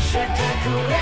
spectacular.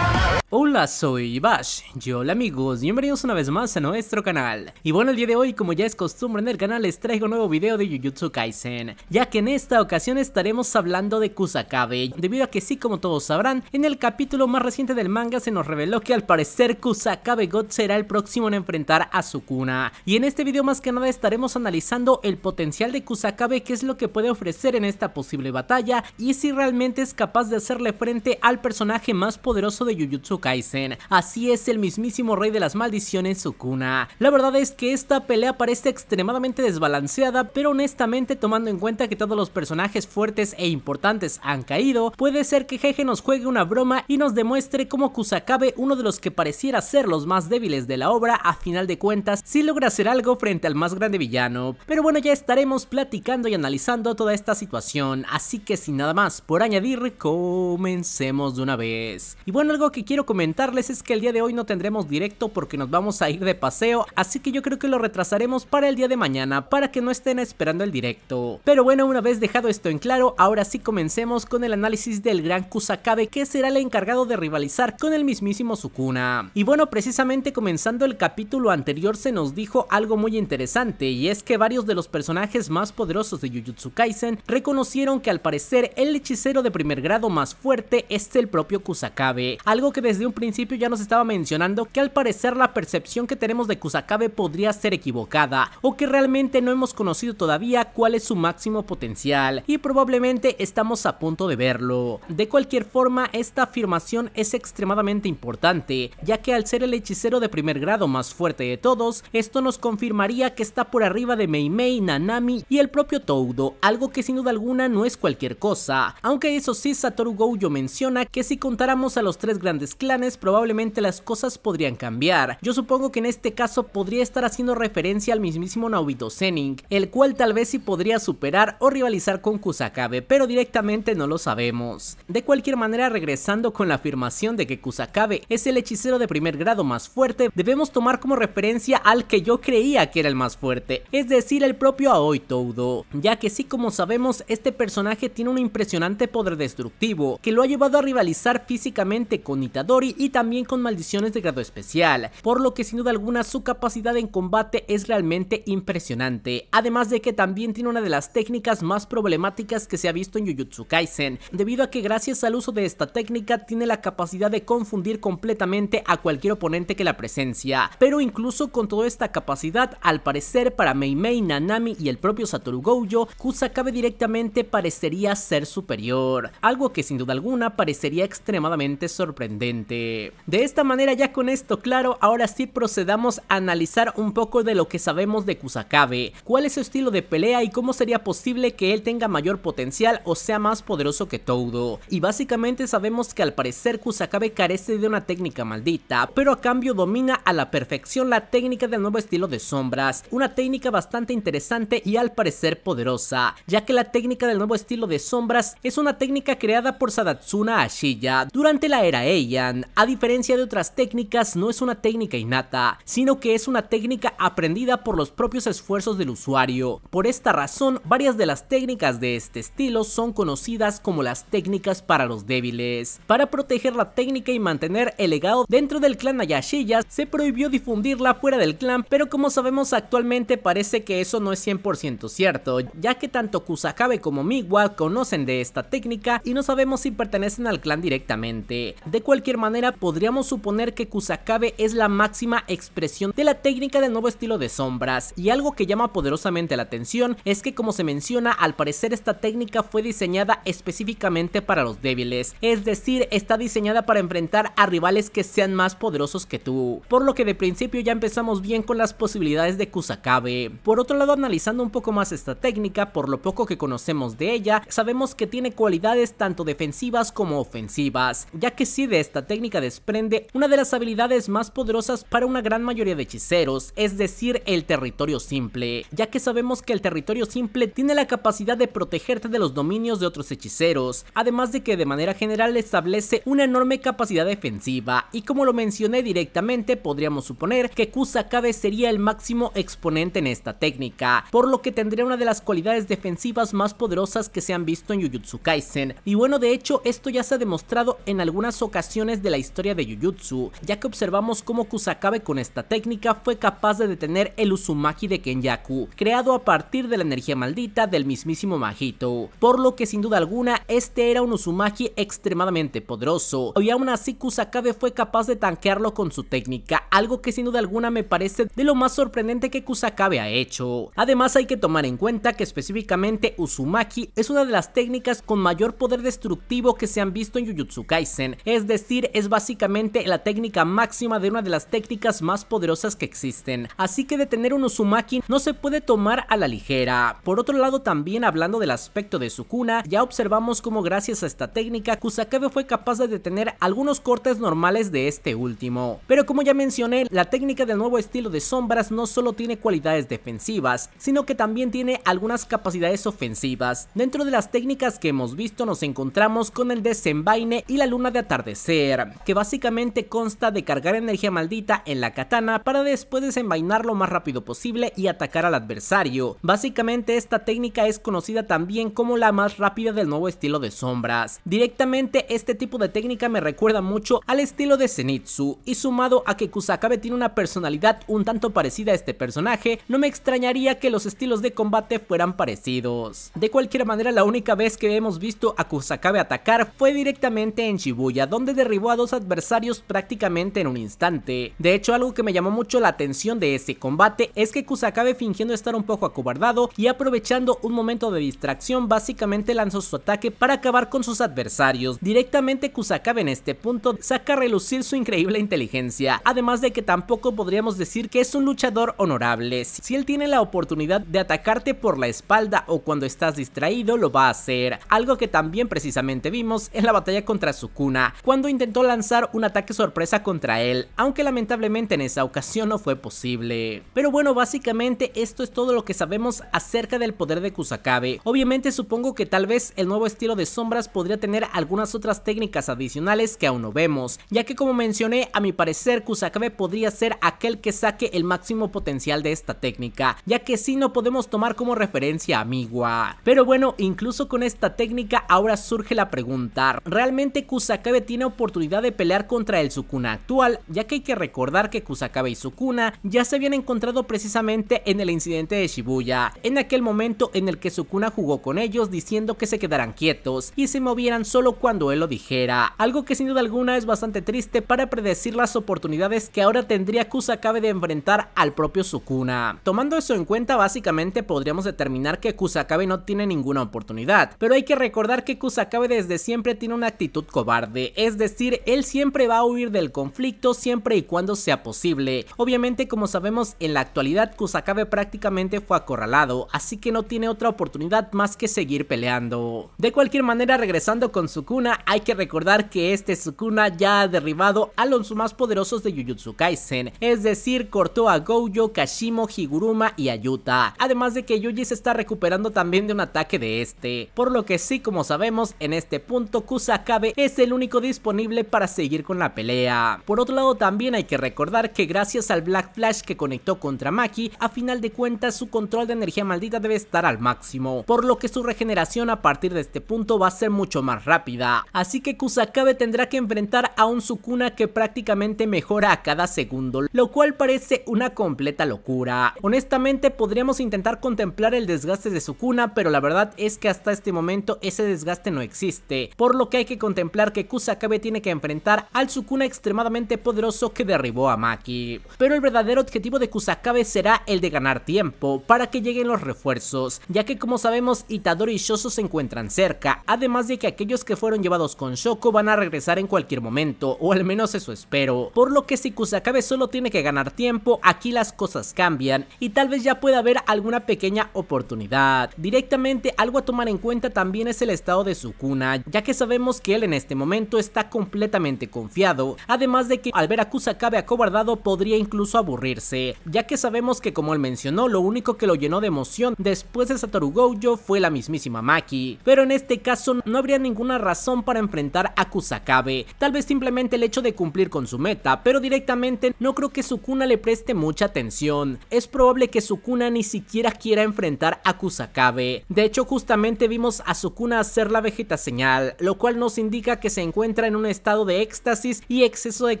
Hola, soy Bash, yo hola amigos, bienvenidos una vez más a nuestro canal. Y bueno, el día de hoy, como ya es costumbre en el canal, les traigo un nuevo video de Jujutsu Kaisen, ya que en esta ocasión estaremos hablando de Kusakabe, debido a que sí, como todos sabrán, en el capítulo más reciente del manga se nos reveló que al parecer Kusakabe God será el próximo en enfrentar a Sukuna. Y en este video más que nada estaremos analizando el potencial de Kusakabe, qué es lo que puede ofrecer en esta posible batalla y si realmente es capaz de hacerle frente al personaje más poderoso de Jujutsu Kaisen, así es el mismísimo rey de las maldiciones Sukuna. La verdad es que esta pelea parece extremadamente desbalanceada, pero honestamente tomando en cuenta que todos los personajes fuertes e importantes han caído, puede ser que Jeje nos juegue una broma y nos demuestre cómo Kusakabe, uno de los que pareciera ser los más débiles de la obra, a final de cuentas sí logra hacer algo frente al más grande villano. Pero bueno, ya estaremos platicando y analizando toda esta situación, así que sin nada más por añadir, comencemos de una vez. Y bueno, algo que quiero comentarles es que el día de hoy no tendremos directo porque nos vamos a ir de paseo, así que yo creo que lo retrasaremos para el día de mañana, para que no estén esperando el directo. Pero bueno, una vez dejado esto en claro, ahora sí comencemos con el análisis del gran Kusakabe, que será el encargado de rivalizar con el mismísimo Sukuna. Y bueno, precisamente comenzando el capítulo anterior se nos dijo algo muy interesante, y es que varios de los personajes más poderosos de Jujutsu Kaisen reconocieron que al parecer el hechicero de primer grado más fuerte es el propio Kusakabe, algo que desde desde un principio ya nos estaba mencionando que al parecer la percepción que tenemos de Kusakabe podría ser equivocada o que realmente no hemos conocido todavía cuál es su máximo potencial y probablemente estamos a punto de verlo. De cualquier forma, esta afirmación es extremadamente importante, ya que al ser el hechicero de primer grado más fuerte de todos, esto nos confirmaría que está por arriba de Mei Mei, Nanami y el propio Toudo, algo que sin duda alguna no es cualquier cosa, aunque eso sí Satoru Gojo menciona que si contáramos a los tres grandes planes probablemente las cosas podrían cambiar. Yo supongo que en este caso podría estar haciendo referencia al mismísimo Naobito Senning, el cual tal vez sí podría superar o rivalizar con Kusakabe, pero directamente no lo sabemos. De cualquier manera, regresando con la afirmación de que Kusakabe es el hechicero de primer grado más fuerte, debemos tomar como referencia al que yo creía que era el más fuerte, es decir, el propio Aoi Todo, ya que sí como sabemos, este personaje tiene un impresionante poder destructivo, que lo ha llevado a rivalizar físicamente con Itador y también con maldiciones de grado especial, por lo que sin duda alguna su capacidad en combate es realmente impresionante, además de que también tiene una de las técnicas más problemáticas que se ha visto en Jujutsu Kaisen, debido a que gracias al uso de esta técnica tiene la capacidad de confundir completamente a cualquier oponente que la presencia, pero incluso con toda esta capacidad, al parecer para Mei Mei, Nanami y el propio Satoru Gojo, Kusakabe directamente parecería ser superior, algo que sin duda alguna parecería extremadamente sorprendente. De esta manera ya con esto claro, ahora sí procedamos a analizar un poco de lo que sabemos de Kusakabe, cuál es su estilo de pelea y cómo sería posible que él tenga mayor potencial o sea más poderoso que todo. Y básicamente sabemos que al parecer Kusakabe carece de una técnica maldita, pero a cambio domina a la perfección la técnica del nuevo estilo de sombras, una técnica bastante interesante y al parecer poderosa, ya que la técnica del nuevo estilo de sombras es una técnica creada por Sadatsuna Ashiya durante la era ella. A diferencia de otras técnicas, no es una técnica innata, sino que es una técnica aprendida por los propios esfuerzos del usuario. Por esta razón, varias de las técnicas de este estilo son conocidas como las técnicas para los débiles. Para proteger la técnica y mantener el legado dentro del clan Ayashillas, se prohibió difundirla fuera del clan, pero como sabemos actualmente parece que eso no es 100% cierto, ya que tanto Kusakabe como Miwa conocen de esta técnica y no sabemos si pertenecen al clan directamente. De cualquier manera, podríamos suponer que Kusakabe es la máxima expresión de la técnica del nuevo estilo de sombras. Y algo que llama poderosamente la atención es que como se menciona, al parecer esta técnica fue diseñada específicamente para los débiles. Es decir, está diseñada para enfrentar a rivales que sean más poderosos que tú. Por lo que de principio ya empezamos bien con las posibilidades de Kusakabe. Por otro lado, analizando un poco más esta técnica, por lo poco que conocemos de ella, sabemos que tiene cualidades tanto defensivas como ofensivas, ya que si de esta técnica desprende una de las habilidades más poderosas para una gran mayoría de hechiceros, es decir, el territorio simple, ya que sabemos que el territorio simple tiene la capacidad de protegerte de los dominios de otros hechiceros, además de que de manera general establece una enorme capacidad defensiva, y como lo mencioné directamente, podríamos suponer que Kusakabe sería el máximo exponente en esta técnica, por lo que tendría una de las cualidades defensivas más poderosas que se han visto en Jujutsu Kaisen, y bueno, de hecho, esto ya se ha demostrado en algunas ocasiones de la historia de Jujutsu, ya que observamos cómo Kusakabe con esta técnica fue capaz de detener el Uzumaki de Kenyaku, creado a partir de la energía maldita del mismísimo Majito, por lo que sin duda alguna este era un Uzumaki extremadamente poderoso, y aún así Kusakabe fue capaz de tanquearlo con su técnica, algo que sin duda alguna me parece de lo más sorprendente que Kusakabe ha hecho. Además hay que tomar en cuenta que específicamente Uzumaki es una de las técnicas con mayor poder destructivo que se han visto en Jujutsu Kaisen, es decir, es básicamente la técnica máxima de una de las técnicas más poderosas que existen, así que detener un Uzumaki no se puede tomar a la ligera. Por otro lado también hablando del aspecto de su cuna ya observamos cómo gracias a esta técnica Kusakabe fue capaz de detener algunos cortes normales de este último. Pero como ya mencioné, la técnica del nuevo estilo de sombras no solo tiene cualidades defensivas, sino que también tiene algunas capacidades ofensivas. Dentro de las técnicas que hemos visto nos encontramos con el desenvaine y la luna de atardecer, que básicamente consta de cargar energía maldita en la katana para después desenvainar lo más rápido posible y atacar al adversario. Básicamente esta técnica es conocida también como la más rápida del nuevo estilo de sombras. Directamente este tipo de técnica me recuerda mucho al estilo de Zenitsu y sumado a que Kusakabe tiene una personalidad un tanto parecida a este personaje, no me extrañaría que los estilos de combate fueran parecidos. De cualquier manera la única vez que hemos visto a Kusakabe atacar fue directamente en Shibuya donde derribó a dos adversarios prácticamente en un instante. De hecho, algo que me llamó mucho la atención de este combate es que Kusakabe fingiendo estar un poco acobardado y aprovechando un momento de distracción básicamente lanzó su ataque para acabar con sus adversarios. Directamente Kusakabe en este punto saca a relucir su increíble inteligencia, además de que tampoco podríamos decir que es un luchador honorable. Si él tiene la oportunidad de atacarte por la espalda o cuando estás distraído lo va a hacer, algo que también precisamente vimos en la batalla contra Sukuna, cuando intentó lanzar un ataque sorpresa contra él, aunque lamentablemente en esa ocasión no fue posible. Pero bueno, básicamente esto es todo lo que sabemos acerca del poder de Kusakabe. Obviamente supongo que tal vez el nuevo estilo de sombras podría tener algunas otras técnicas adicionales que aún no vemos, ya que como mencioné, a mi parecer Kusakabe podría ser aquel que saque el máximo potencial de esta técnica, ya que si no podemos tomar como referencia a Pero bueno, incluso con esta técnica ahora surge la pregunta, ¿realmente Kusakabe tiene oportunidad de pelear contra el Sukuna actual, ya que hay que recordar que Kusakabe y Sukuna ya se habían encontrado precisamente en el incidente de Shibuya, en aquel momento en el que Sukuna jugó con ellos diciendo que se quedaran quietos y se movieran solo cuando él lo dijera, algo que sin duda alguna es bastante triste para predecir las oportunidades que ahora tendría Kusakabe de enfrentar al propio Sukuna. Tomando eso en cuenta básicamente podríamos determinar que Kusakabe no tiene ninguna oportunidad, pero hay que recordar que Kusakabe desde siempre tiene una actitud cobarde, es decir, él siempre va a huir del conflicto siempre y cuando sea posible. Obviamente, como sabemos, en la actualidad Kusakabe prácticamente fue acorralado, así que no tiene otra oportunidad más que seguir peleando. De cualquier manera, regresando con Sukuna, hay que recordar que este Sukuna ya ha derribado a los más poderosos de Jujutsu Kaisen, es decir, cortó a Gojo, Kashimo, Higuruma y Ayuta. Además de que Yuji se está recuperando también de un ataque de este, por lo que sí, como sabemos, en este punto Kusakabe es el único disponible para seguir con la pelea. Por otro lado también hay que recordar que gracias al Black Flash que conectó contra Maki, a final de cuentas su control de energía maldita debe estar al máximo, por lo que su regeneración a partir de este punto va a ser mucho más rápida. Así que Kusakabe tendrá que enfrentar a un Sukuna que prácticamente mejora a cada segundo, lo cual parece una completa locura. Honestamente podríamos intentar contemplar el desgaste de Sukuna, pero la verdad es que hasta este momento ese desgaste no existe, por lo que hay que contemplar que Kusakabe tiene que enfrentar al Sukuna extremadamente poderoso que derribó a Maki. Pero el verdadero objetivo de Kusakabe será el de ganar tiempo para que lleguen los refuerzos, ya que como sabemos Itadori y Shoso se encuentran cerca, además de que aquellos que fueron llevados con Shoko van a regresar en cualquier momento, o al menos eso espero, por lo que si Kusakabe solo tiene que ganar tiempo, aquí las cosas cambian y tal vez ya pueda haber alguna pequeña oportunidad. Directamente algo a tomar en cuenta también es el estado de Sukuna, ya que sabemos que él en este momento está completamente completamente confiado, además de que al ver a Kusakabe acobardado podría incluso aburrirse, ya que sabemos que como él mencionó, lo único que lo llenó de emoción después de Satoru Gojo fue la mismísima Maki, pero en este caso no habría ninguna razón para enfrentar a Kusakabe, tal vez simplemente el hecho de cumplir con su meta, pero directamente no creo que Sukuna le preste mucha atención, es probable que Sukuna ni siquiera quiera enfrentar a Kusakabe, de hecho justamente vimos a Sukuna hacer la vegeta señal, lo cual nos indica que se encuentra en un estado estado de éxtasis y exceso de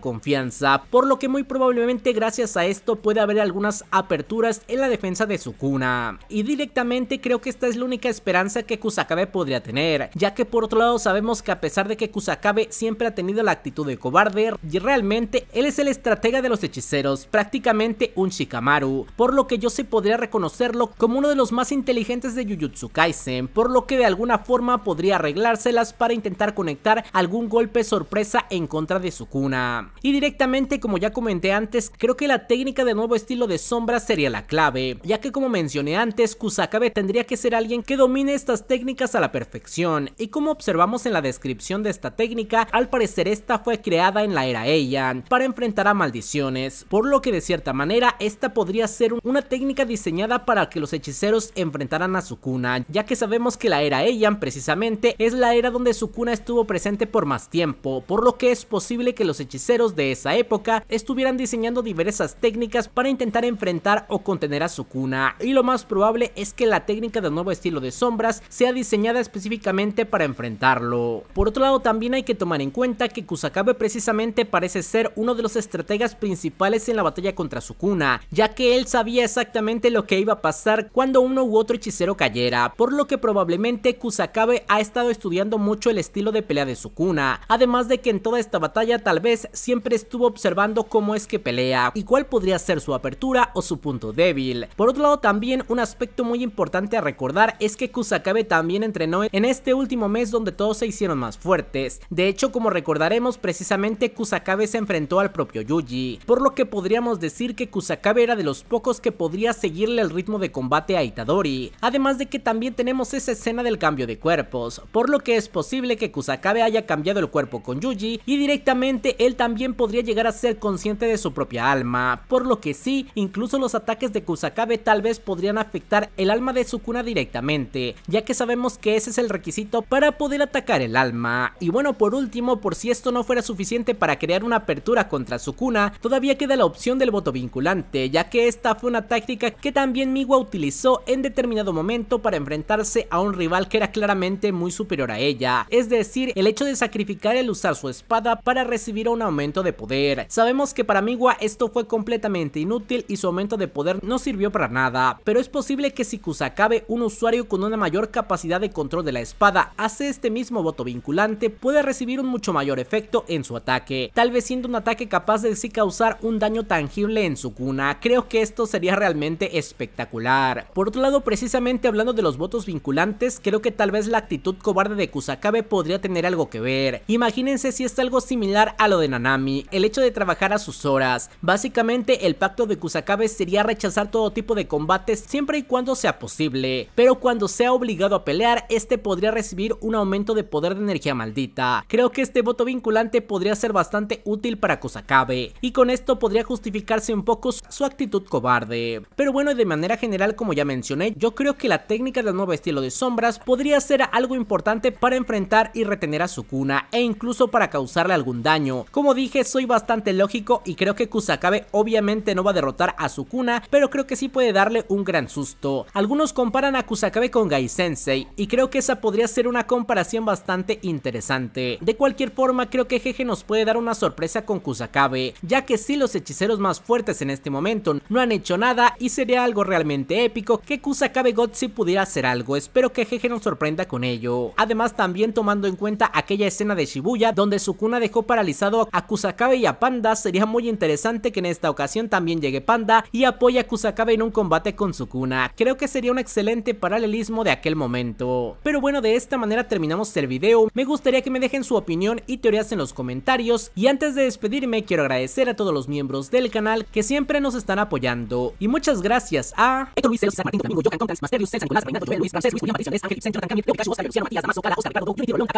confianza, por lo que muy probablemente gracias a esto puede haber algunas aperturas en la defensa de su cuna. Y directamente creo que esta es la única esperanza que Kusakabe podría tener, ya que por otro lado sabemos que a pesar de que Kusakabe siempre ha tenido la actitud de cobarde, y realmente él es el estratega de los hechiceros, prácticamente un Shikamaru, por lo que yo sí podría reconocerlo como uno de los más inteligentes de Jujutsu Kaisen, por lo que de alguna forma podría arreglárselas para intentar conectar algún golpe sorpresa en contra de Sukuna. Y directamente, como ya comenté antes, creo que la técnica de nuevo estilo de sombra sería la clave, ya que como mencioné antes, Kusakabe tendría que ser alguien que domine estas técnicas a la perfección, y como observamos en la descripción de esta técnica, al parecer esta fue creada en la era Eyan para enfrentar a maldiciones, por lo que de cierta manera esta podría ser una técnica diseñada para que los hechiceros enfrentaran a Sukuna, ya que sabemos que la era Eyan, precisamente es la era donde Sukuna estuvo presente por más tiempo, por lo que es posible que los hechiceros de esa época estuvieran diseñando diversas técnicas para intentar enfrentar o contener a Sukuna, y lo más probable es que la técnica del nuevo estilo de sombras sea diseñada específicamente para enfrentarlo. Por otro lado, también hay que tomar en cuenta que Kusakabe precisamente parece ser uno de los estrategas principales en la batalla contra Sukuna, ya que él sabía exactamente lo que iba a pasar cuando uno u otro hechicero cayera, por lo que probablemente Kusakabe ha estado estudiando mucho el estilo de pelea de Sukuna, además de que en toda esta batalla tal vez siempre estuvo observando cómo es que pelea y cuál podría ser su apertura o su punto débil. Por otro lado también un aspecto muy importante a recordar es que Kusakabe también entrenó en este último mes donde todos se hicieron más fuertes. De hecho como recordaremos precisamente Kusakabe se enfrentó al propio Yuji, por lo que podríamos decir que Kusakabe era de los pocos que podría seguirle el ritmo de combate a Itadori, además de que también tenemos esa escena del cambio de cuerpos, por lo que es posible que Kusakabe haya cambiado el cuerpo con Yuji y directamente él también podría llegar a ser consciente de su propia alma, por lo que sí, incluso los ataques de Kusakabe tal vez podrían afectar el alma de Sukuna directamente, ya que sabemos que ese es el requisito para poder atacar el alma. Y bueno, por último, por si esto no fuera suficiente para crear una apertura contra Sukuna, todavía queda la opción del voto vinculante, ya que esta fue una táctica que también Miwa utilizó en determinado momento para enfrentarse a un rival que era claramente muy superior a ella, es decir, el hecho de sacrificar el usar su espada para recibir un aumento de poder. Sabemos que para Miwa esto fue completamente inútil y su aumento de poder no sirvió para nada, pero es posible que si Kusakabe, un usuario con una mayor capacidad de control de la espada, hace este mismo voto vinculante, puede recibir un mucho mayor efecto en su ataque, tal vez siendo un ataque capaz de sí causar un daño tangible en su cuna, creo que esto sería realmente espectacular. Por otro lado, precisamente hablando de los votos vinculantes, creo que tal vez la actitud cobarde de Kusakabe podría tener algo que ver. Imagínense si es algo similar a lo de Nanami, el hecho de trabajar a sus horas. Básicamente el pacto de Kusakabe sería rechazar todo tipo de combates siempre y cuando sea posible, pero cuando sea obligado a pelear, este podría recibir un aumento de poder de energía maldita. Creo que este voto vinculante podría ser bastante útil para Kusakabe, y con esto podría justificarse un poco su actitud cobarde. Pero bueno, de manera general, como ya mencioné, yo creo que la técnica del nuevo estilo de sombras podría ser algo importante para enfrentar y retener a Sukuna, e incluso para causarle algún daño. Como dije, soy bastante lógico y creo que Kusakabe obviamente no va a derrotar a Sukuna, pero creo que sí puede darle un gran susto. Algunos comparan a Kusakabe con Gai Sensei y creo que esa podría ser una comparación bastante interesante. De cualquier forma, creo que Jeje nos puede dar una sorpresa con Kusakabe, ya que si los hechiceros más fuertes en este momento no han hecho nada y sería algo realmente épico que Kusakabe si pudiera hacer algo. Espero que Jeje nos sorprenda con ello. Además, también tomando en cuenta aquella escena de Shibuya donde Sukuna dejó paralizado a Kusakabe y a Panda, sería muy interesante que en esta ocasión también llegue Panda y apoye a Kusakabe en un combate con Sukuna. Creo que sería un excelente paralelismo de aquel momento. Pero bueno, de esta manera terminamos el video. Me gustaría que me dejen su opinión y teorías en los comentarios. Y antes de despedirme, quiero agradecer a todos los miembros del canal que siempre nos están apoyando. Y muchas gracias a... Luis, Luis,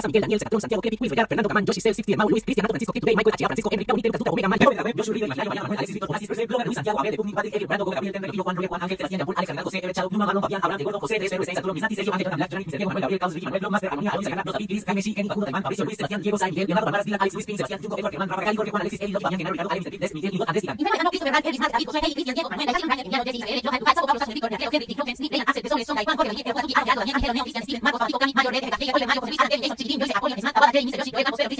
Miguel, Daniel, Santiago, Fernando Josh, Giselle, Sixty, Luis, Cristian, Francisco, Michael, H, Francisco, Enrique, Unite, Omega, yo Web, yo Uribe, Manuel, Glover, Luis, Santiago, Padre, Brando, Gabriel, Ángel, Chado, José, Seis, Misnati, Sergio, Gabriel, Carlos, Ricky, Manuel, Armonía, Alonso, Jaime, Eni, Facundo, Taimán, Luis, Diego, Miguel, Leonardo, Luis, Junco, Edward, Cali, Jorge, Juan, Alexis, Eli, Genaro, Miguel, Andrés,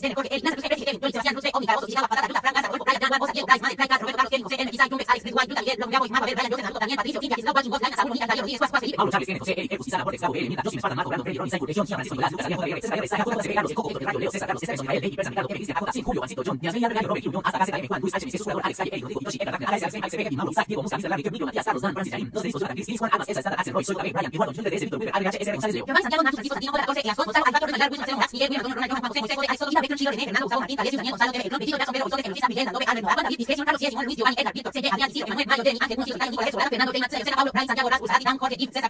Cristian, Jorge, Eli, no para Madre, Carlos, Daniel, Patricio, no Pablo Charles, N. José, Eric, Isana, Gabo, Marco, Brando, Francisco, Nicolás, Gabriel, Coco, Rayo, Leo, Carlos, César, Persa, Cristian, Sin, Julio, Juancito, John, Díaz, M. Luis, H. Jugador, Alex, Calle, Rodrigo, Edgar, Wagner, Alex, Alex, Alex, Isaac, Diego, Carlos, Roy, Eduardo, Víctor, Santiago, Francisco, Alberto, Miguel, Fernando, Gustavo, Gonzalo, Pedro, Carlos, Luis, Giovanni, Edgar, Manuel, Mayo, no Nicolás, Fernando, Pablo, Brian,